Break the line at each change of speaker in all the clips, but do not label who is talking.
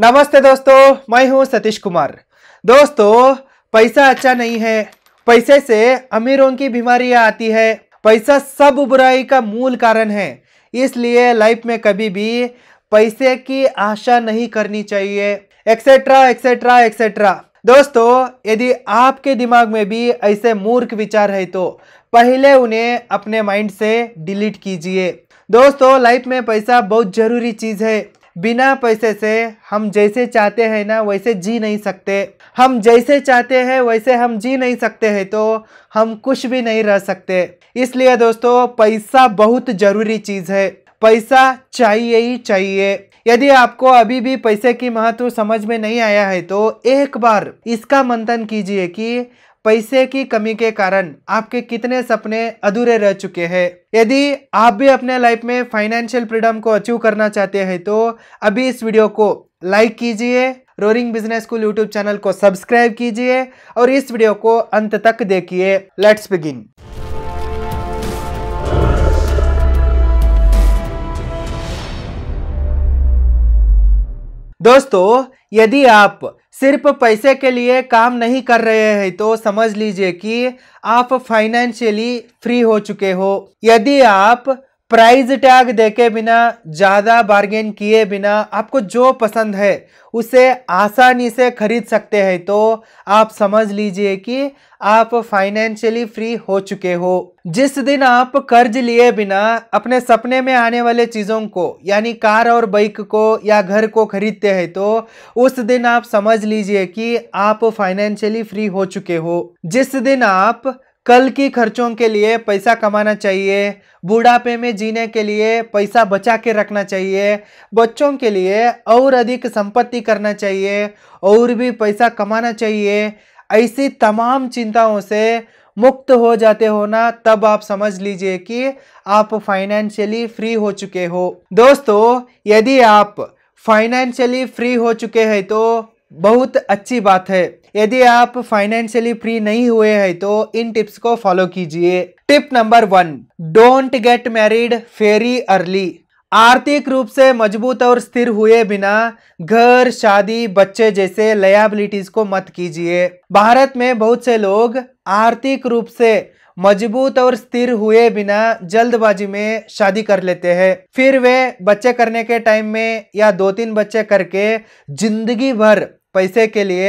नमस्ते दोस्तों मैं हूं सतीश कुमार दोस्तों पैसा अच्छा नहीं है पैसे से अमीरों की बीमारियां आती है पैसा सब बुराई का मूल कारण है इसलिए लाइफ में कभी भी पैसे की आशा नहीं करनी चाहिए एक्सेट्रा एक्सेट्रा एक्सेट्रा दोस्तों यदि आपके दिमाग में भी ऐसे मूर्ख विचार है तो पहले उन्हें अपने माइंड से डिलीट कीजिए दोस्तों लाइफ में पैसा बहुत ज़रूरी चीज़ है बिना पैसे से हम जैसे चाहते हैं ना वैसे जी नहीं सकते हम जैसे चाहते हैं वैसे हम जी नहीं सकते हैं तो हम कुछ भी नहीं रह सकते इसलिए दोस्तों पैसा बहुत ज़रूरी चीज़ है पैसा चाहिए ही चाहिए यदि आपको अभी भी पैसे की महत्व समझ में नहीं आया है तो एक बार इसका मंथन कीजिए कि पैसे की कमी के कारण आपके कितने सपने अधूरे रह चुके हैं यदि आप भी अपने लाइफ में फाइनेंशियल फ्रीडम को अचीव करना चाहते हैं तो अभी इस वीडियो को लाइक कीजिए roaring business school YouTube channel को सब्सक्राइब कीजिए और इस वीडियो को अंत तक देखिए लेट्स बिगिन दोस्तों यदि आप सिर्फ पैसे के लिए काम नहीं कर रहे हैं तो समझ लीजिए कि आप फाइनेंशियली फ्री हो चुके हो यदि आप प्राइस टैग देखे बिना ज़्यादा बार्गेन किए बिना आपको जो पसंद है उसे आसानी से खरीद सकते हैं तो आप समझ लीजिए कि आप फाइनेंशियली फ्री हो चुके हो जिस दिन आप कर्ज लिए बिना अपने सपने में आने वाले चीज़ों को यानी कार और बाइक को या घर को खरीदते हैं तो उस दिन आप समझ लीजिए कि आप फाइनेंशियली फ्री हो चुके हो जिस दिन आप कल की खर्चों के लिए पैसा कमाना चाहिए बुढ़ापे में जीने के लिए पैसा बचा के रखना चाहिए बच्चों के लिए और अधिक संपत्ति करना चाहिए और भी पैसा कमाना चाहिए ऐसी तमाम चिंताओं से मुक्त हो जाते हो ना तब आप समझ लीजिए कि आप फाइनेंशियली फ्री हो चुके हो दोस्तों यदि आप फाइनेंशियली फ्री हो चुके हैं तो बहुत अच्छी बात है यदि आप फाइनेंशियली फ्री नहीं हुए हैं तो इन टिप्स को फॉलो कीजिए tip number one don't get married very early आर्थिक रूप से मजबूत और स्थिर हुए बिना घर शादी बच्चे जैसे लयाबिलिटीज को मत कीजिए भारत में बहुत से लोग आर्थिक रूप से मजबूत और स्थिर हुए बिना जल्दबाजी में शादी कर लेते हैं फिर वे बच्चे करने के टाइम में या दो तीन बच्चे करके जिंदगी भर पैसे के लिए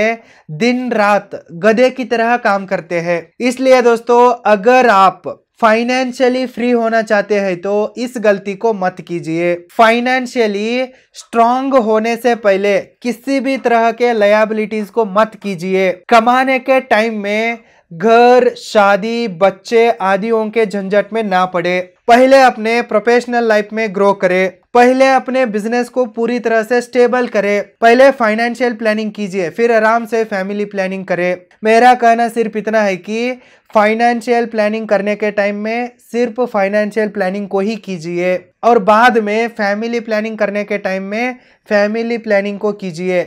दिन रात गधे की तरह काम करते हैं इसलिए दोस्तों अगर आप फाइनेंशियली फ्री होना चाहते हैं तो इस गलती को मत कीजिए फाइनेंशियली स्ट्रांग होने से पहले किसी भी तरह के लयाबिलिटीज को मत कीजिए कमाने के टाइम में घर शादी बच्चे आदियों के झंझट में ना पड़े पहले अपने प्रोफेशनल लाइफ में ग्रो करें पहले अपने बिजनेस को पूरी तरह से स्टेबल करें पहले फाइनेंशियल प्लानिंग कीजिए फिर आराम से फैमिली प्लानिंग करें मेरा कहना सिर्फ इतना है कि फाइनेंशियल प्लानिंग करने के टाइम में सिर्फ फाइनेंशियल प्लानिंग को ही कीजिए और बाद में फैमिली प्लानिंग करने के टाइम में फैमिली प्लानिंग को कीजिए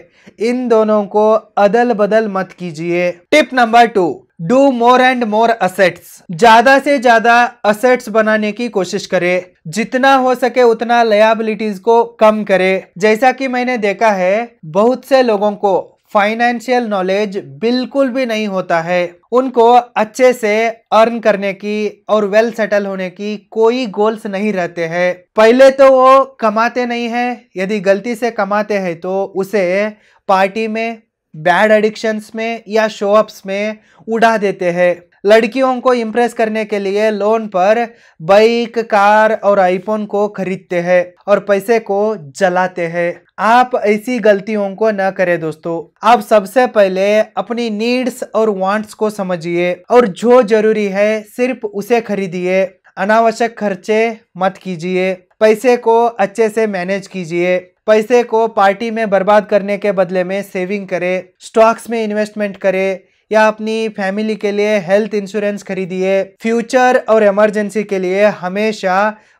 इन दोनों को अदल बदल मत कीजिए tip number two do more and more assets ज्यादा से ज्यादा असेट्स बनाने की कोशिश करें जितना हो सके उतना लयाबिलिटीज को कम करें जैसा कि मैंने देखा है बहुत से लोगों को फाइनेंशियल नॉलेज बिल्कुल भी नहीं होता है उनको अच्छे से अर्न करने की और वेल सेटल होने की कोई गोल्स नहीं रहते हैं पहले तो वो कमाते नहीं है यदि गलती से कमाते हैं तो उसे पार्टी में बैड एडिक्शंस में या शोअप्स में उड़ा देते हैं लड़कियों को इम्प्रेस करने के लिए लोन पर बाइक कार और आईफोन को खरीदते हैं और पैसे को जलाते हैं आप ऐसी गलतियों को न करें दोस्तों आप सबसे पहले अपनी नीड्स और वांट्स को समझिए और जो जरूरी है सिर्फ उसे खरीदिए अनावश्यक खर्चे मत कीजिए पैसे को अच्छे से मैनेज कीजिए पैसे को पार्टी में बर्बाद करने के बदले में सेविंग करे स्टॉक्स में इन्वेस्टमेंट करे या अपनी फैमिली के लिए हेल्थ इंश्योरेंस खरीदिए फ्यूचर और इमरजेंसी के लिए हमेशा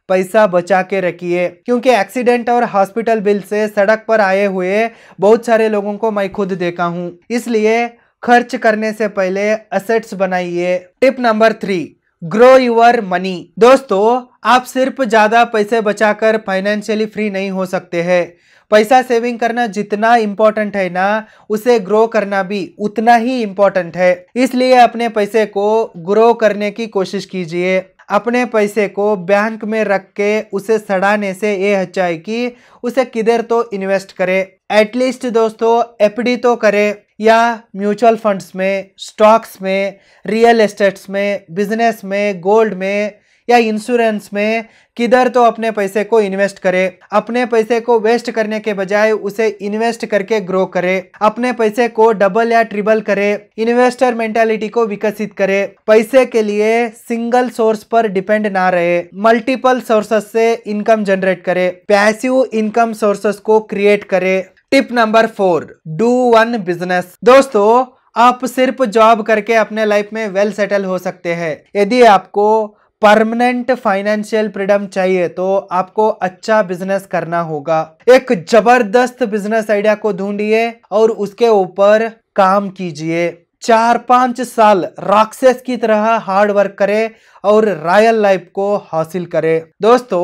पैसा बचा के रखिए क्योंकि एक्सीडेंट और हॉस्पिटल बिल से सड़क पर आए हुए बहुत सारे लोगों को मैं खुद देखा हूँ इसलिए खर्च करने से पहले असेट्स बनाइए tip number three grow your money दोस्तों आप सिर्फ ज़्यादा पैसे बचाकर फाइनेंशियली फ्री नहीं हो सकते हैं पैसा सेविंग करना जितना इम्पोर्टेंट है ना उसे ग्रो करना भी उतना ही इम्पोर्टेंट है इसलिए अपने पैसे को ग्रो करने की कोशिश कीजिए अपने पैसे को बैंक में रख के उसे सड़ाने से ये है कि उसे किधर तो इन्वेस्ट करें एटलीस्ट दोस्तों एफडी तो करें या म्यूचुअल फंड्स में स्टॉक्स में रियल एस्टेट्स में बिजनेस में गोल्ड में या इंश्योरेंस में किधर तो अपने पैसे को इन्वेस्ट करें अपने पैसे को वेस्ट करने के बजाय उसे इन्वेस्ट करके ग्रो करें अपने पैसे को डबल या ट्रिपल करें इन्वेस्टर मेंटेलिटी को विकसित करें पैसे के लिए सिंगल सोर्स पर डिपेंड ना रहे मल्टीपल सोर्सेस से इनकम जनरेट करें पैसिव इनकम सोर्सेस को क्रिएट करें tip number four do one business दोस्तों आप सिर्फ जॉब करके अपने लाइफ में वेल सेटल हो सकते हैं यदि आपको परमानेंट फाइनेंशियल फ्रीडम चाहिए तो आपको अच्छा बिजनेस करना होगा एक जबरदस्त बिजनेस आइडिया को ढूंढिए और उसके ऊपर काम कीजिए चार पाँच साल राक्षस की तरह हार्ड वर्क करे और रॉयल लाइफ को हासिल करे दोस्तों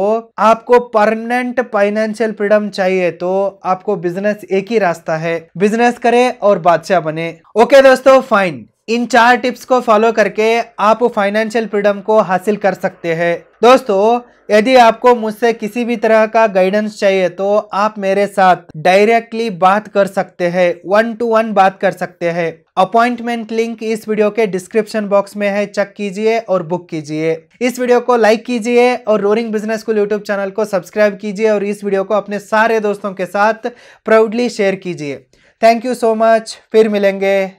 आपको परमानेंट फाइनेंशियल फ्रीडम चाहिए तो आपको बिजनेस एक ही रास्ता है बिजनेस करे और बादशाह बने ओके दोस्तों फाइन इन चार टिप्स को फॉलो करके आप फाइनेंशियल फ्रीडम को हासिल कर सकते हैं दोस्तों यदि आपको मुझसे किसी भी तरह का गाइडेंस चाहिए तो आप मेरे साथ डायरेक्टली बात कर सकते हैं वन टू वन बात कर सकते हैं अपॉइंटमेंट लिंक इस वीडियो के डिस्क्रिप्शन बॉक्स में है चेक कीजिए और बुक कीजिए इस वीडियो को लाइक कीजिए और roaring business school YouTube channel को सब्सक्राइब कीजिए और इस वीडियो को अपने सारे दोस्तों के साथ प्राउडली शेयर कीजिए थैंक यू सो मच फिर मिलेंगे